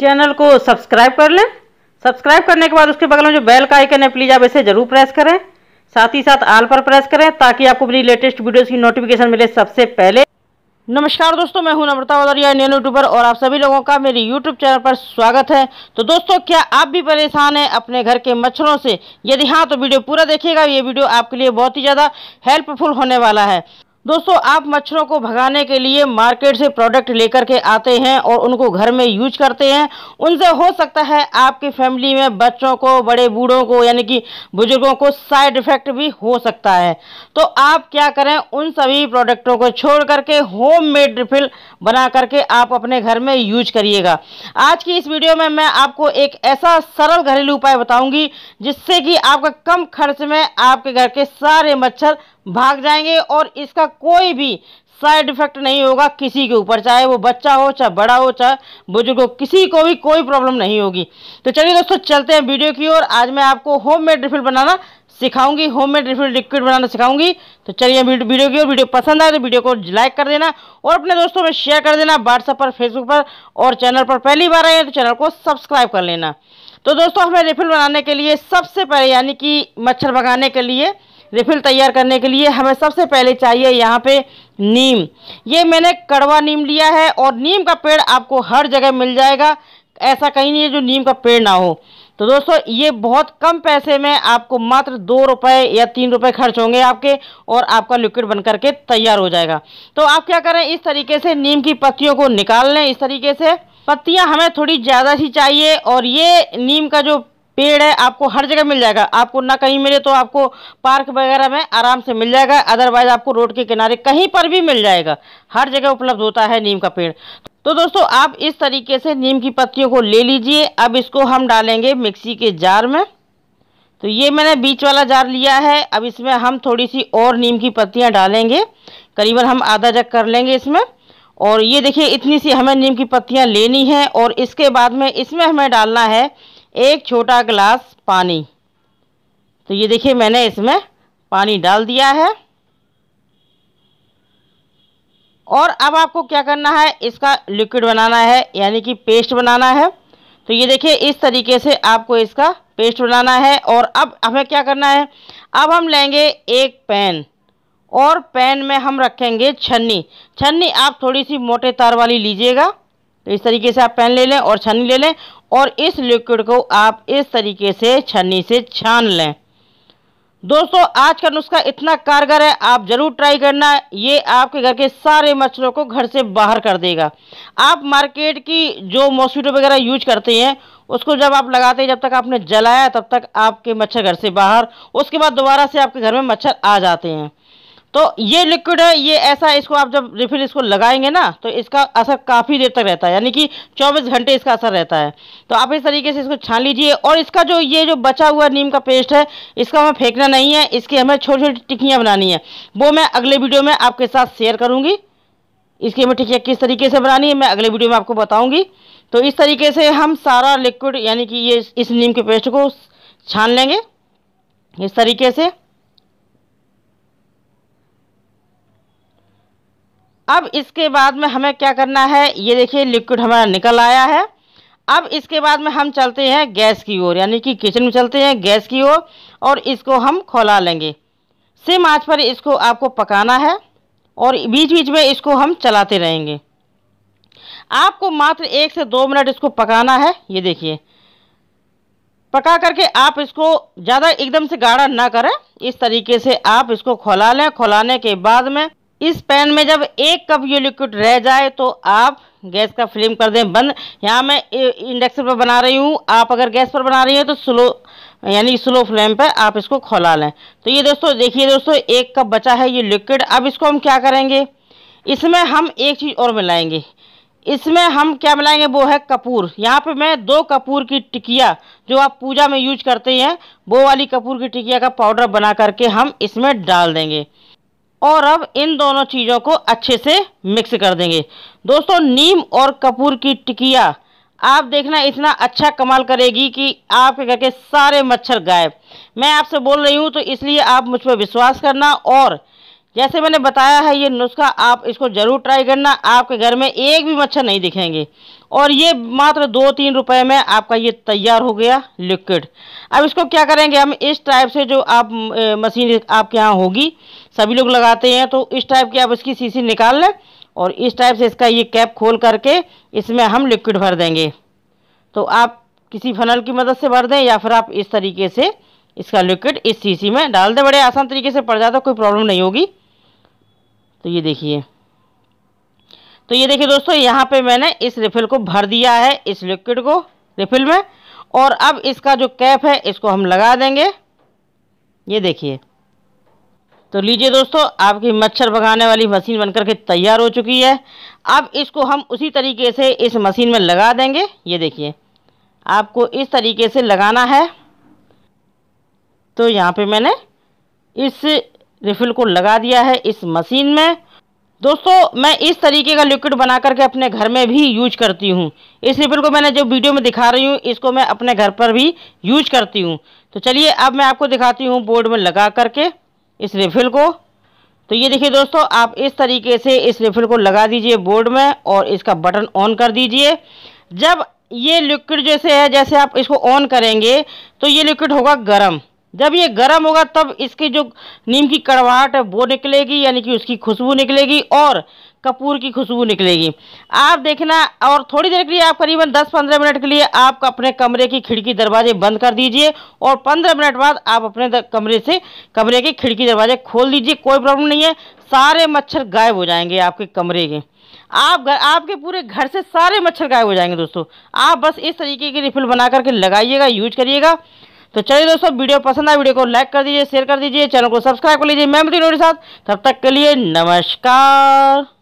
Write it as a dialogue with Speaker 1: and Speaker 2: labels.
Speaker 1: channel को subscribe कर लें सब्सक्राइब करने के बाद उसके बगल में जो बेल का आइकन है प्लीज़ आप इसे ज़रूर प्रेस करें साथ ही साथ आल पर प्रेस करें ताकि आपको मेरी लेटेस्ट वीडियोस की नोटिफिकेशन मिले सबसे पहले नमस्कार दोस्तों मैं हूं नम्रता औदरिया इंडियन यूट्यूबर और आप सभी लोगों का मेरी यूट्यूब चैनल पर स्वागत है तो दोस्तों क्या आप भी परेशान हैं अपने घर के मच्छरों से यदि हाँ तो वीडियो पूरा देखिएगा ये वीडियो आपके लिए बहुत ही ज़्यादा हेल्पफुल होने वाला है दोस्तों आप मच्छरों को भगाने के लिए मार्केट से प्रोडक्ट लेकर के आते हैं और उनको घर में यूज करते हैं उनसे हो सकता है आपकी फैमिली में बच्चों को बड़े बूढ़ों को यानी कि बुजुर्गों को साइड इफेक्ट भी हो सकता है तो आप क्या करें उन सभी प्रोडक्टों को छोड़ करके होम मेड रिफिल बना करके आप अपने घर में यूज करिएगा आज की इस वीडियो में मैं आपको एक ऐसा सरल घरेलू उपाय बताऊंगी जिससे कि आपका कम खर्च में आपके घर के सारे मच्छर भाग जाएंगे और इसका कोई भी साइड इफेक्ट नहीं होगा किसी के ऊपर चाहे वो बच्चा हो चाहे बड़ा हो चाहे बुजुर्ग हो किसी को भी कोई प्रॉब्लम नहीं होगी तो चलिए दोस्तों चलते हैं वीडियो की ओर आज मैं आपको होम मेड रिफिल बनाना सिखाऊंगी होम मेड रिफिल लिक्विड बनाना सिखाऊंगी तो चलिए वीडियो की ओर वीडियो पसंद आए तो वीडियो को लाइक कर देना और अपने दोस्तों में शेयर कर देना व्हाट्सएप पर फेसबुक पर और चैनल पर पहली बार आए हैं तो चैनल को सब्सक्राइब कर लेना तो दोस्तों हमें रिफिल बनाने के लिए सबसे पहले यानी कि मच्छर भगाने के लिए रिफिल तैयार करने के लिए हमें सबसे पहले चाहिए यहाँ पे नीम ये मैंने कड़वा नीम लिया है और नीम का पेड़ आपको हर जगह मिल जाएगा ऐसा कहीं नहीं है जो नीम का पेड़ ना हो तो दोस्तों ये बहुत कम पैसे में आपको मात्र दो रुपए या तीन रुपए खर्च होंगे आपके और आपका लिक्विड बन करके तैयार हो जाएगा तो आप क्या करें इस तरीके से नीम की पत्तियों को निकाल लें इस तरीके से पत्तियां हमें थोड़ी ज़्यादा सी चाहिए और ये नीम का जो पेड़ है आपको हर जगह मिल जाएगा आपको ना कहीं मिले तो आपको पार्क वगैरह में आराम से मिल जाएगा अदरवाइज आपको रोड के किनारे कहीं पर भी मिल जाएगा हर जगह उपलब्ध होता है नीम का पेड़ तो दोस्तों आप इस तरीके से नीम की पत्तियों को ले लीजिए अब इसको हम डालेंगे मिक्सी के जार में तो ये मैंने बीच वाला जार लिया है अब इसमें हम थोड़ी सी और नीम की पत्तियाँ डालेंगे करीबन हम आधा जग कर लेंगे इसमें और ये देखिए इतनी सी हमें नीम की पत्तियाँ लेनी है और इसके बाद में इसमें हमें डालना है एक छोटा गिलास पानी तो ये देखिए मैंने इसमें पानी डाल दिया है और अब आपको क्या करना है इसका लिक्विड बनाना है यानी कि पेस्ट बनाना है तो ये देखिए इस तरीके से आपको इसका पेस्ट बनाना है और अब हमें क्या करना है अब हम लेंगे एक पैन और पैन में हम रखेंगे छन्नी छन्नी आप थोड़ी सी मोटे तार वाली लीजिएगा तो इस तरीके से आप पैन ले लें और छन्नी ले लें और इस लिक्विड को आप इस तरीके से छन्नी से छान लें दोस्तों आज का नुस्खा इतना कारगर है आप ज़रूर ट्राई करना ये आपके घर के सारे मच्छरों को घर से बाहर कर देगा आप मार्केट की जो मॉस्किटो वगैरह यूज करते हैं उसको जब आप लगाते हैं जब तक आपने जलाया तब तक आपके मच्छर घर से बाहर उसके बाद दोबारा से आपके घर में मच्छर आ जाते हैं तो ये लिक्विड है ये ऐसा इसको आप जब रिफिल इसको लगाएंगे ना तो इसका असर काफ़ी देर तक रहता है यानी कि 24 घंटे इसका असर रहता है तो आप इस तरीके से इसको छान लीजिए और इसका जो ये जो बचा हुआ नीम का पेस्ट है इसका हमें फेंकना नहीं है इसकी हमें छोटी छोटी टिक्कियाँ बनानी है वो मैं अगले वीडियो में आपके साथ शेयर करूँगी इसकी हमें टिक्कियाँ किस तरीके से बनानी है मैं अगले वीडियो में आपको बताऊँगी तो इस तरीके से हम सारा लिक्विड यानी कि ये इस नीम के पेस्ट को छान लेंगे इस तरीके से अब इसके बाद में हमें क्या करना है ये देखिए लिक्विड हमारा निकल आया है अब इसके बाद में हम चलते हैं गैस की ओर यानी कि किचन में चलते हैं गैस की ओर और इसको हम खोला लेंगे सेम आँच पर इसको आपको पकाना है और बीच बीच में इसको हम चलाते रहेंगे आपको मात्र एक से दो मिनट इसको पकाना है ये देखिए पका करके आप इसको ज़्यादा एकदम से गाढ़ा ना करें इस तरीके से आप इसको खोला लें खोलाने के बाद में इस पैन में जब एक कप ये लिक्विड रह जाए तो आप गैस का फ्लेम कर दें बंद यहाँ मैं इंडक्शन पर बना रही हूँ आप अगर गैस पर बना रही हैं तो स्लो यानी स्लो फ्लेम पर आप इसको खोला लें तो ये दोस्तों देखिए दोस्तों एक कप बचा है ये लिक्विड अब इसको हम क्या करेंगे इसमें हम एक चीज़ और मिलाएंगे इसमें हम क्या मिलाएंगे वो है कपूर यहाँ पे मैं दो कपूर की टिकिया जो आप पूजा में यूज करते हैं वो वाली कपूर की टिकिया का पाउडर बना करके हम इसमें डाल देंगे और अब इन दोनों चीज़ों को अच्छे से मिक्स कर देंगे दोस्तों नीम और कपूर की टिकिया आप देखना इतना अच्छा कमाल करेगी कि आपके घर के सारे मच्छर गायब मैं आपसे बोल रही हूँ तो इसलिए आप मुझ पर विश्वास करना और जैसे मैंने बताया है ये नुस्खा आप इसको ज़रूर ट्राई करना आपके घर में एक भी मच्छर नहीं दिखेंगे और ये मात्र दो तीन रुपए में आपका ये तैयार हो गया लिक्विड अब इसको क्या करेंगे हम इस टाइप से जो आप मशीन आपके यहाँ होगी सभी लोग लगाते हैं तो इस टाइप की आप इसकी सीसी निकाल लें और इस टाइप से इसका ये कैप खोल करके इसमें हम लिक्विड भर देंगे तो आप किसी फनल की मदद से भर दें या फिर आप इस तरीके से इसका लिक्विड इस सीसी में डाल दें बड़े आसान तरीके से पड़ जाता तो कोई प्रॉब्लम नहीं होगी तो ये देखिए तो ये देखिए दोस्तों यहाँ पे मैंने इस रिफिल को भर दिया है इस लिक्विड को रिफिल में और अब इसका जो कैप है इसको हम लगा देंगे ये देखिए तो लीजिए दोस्तों आपकी मच्छर भगाने वाली मशीन बनकर के तैयार हो चुकी है अब इसको हम उसी तरीके से इस मशीन में लगा देंगे ये देखिए आपको इस तरीके से लगाना है तो यहाँ पे मैंने इस रिफिल को लगा दिया है इस मशीन में दोस्तों मैं इस तरीके का लिक्विड बना करके अपने घर में भी यूज करती हूँ इस रिफिल को मैंने जो वीडियो में दिखा रही हूँ इसको मैं अपने घर पर भी यूज करती हूँ तो चलिए अब मैं आपको दिखाती हूँ बोर्ड में लगा करके इस रिफिल को तो ये देखिए दोस्तों आप इस तरीके से इस रिफिल को लगा दीजिए बोर्ड में और इसका बटन ऑन कर दीजिए जब ये लिक्विड जैसे है जैसे आप इसको ऑन करेंगे तो ये लिक्विड होगा गर्म जब ये गर्म होगा तब इसकी जो नीम की कड़वाहट है वो निकलेगी यानी कि उसकी खुशबू निकलेगी और कपूर की खुशबू निकलेगी आप देखना और थोड़ी देर के लिए आप करीबन 10-15 मिनट के लिए आप अपने कमरे की खिड़की दरवाजे बंद कर दीजिए और 15 मिनट बाद आप अपने कमरे से कमरे के खिड़की दरवाजे खोल दीजिए कोई प्रॉब्लम नहीं है सारे मच्छर गायब हो जाएंगे आपके कमरे के आप घर आपके पूरे घर से सारे मच्छर गायब हो जाएंगे दोस्तों आप बस इस तरीके की रिफिल बना करके लगाइएगा यूज करिएगा तो चलिए दोस्तों वीडियो पसंद आए वीडियो को लाइक कर दीजिए शेयर कर दीजिए चैनल को सब्सक्राइब कर लीजिए मैं मोदी के साथ तब तक के लिए नमस्कार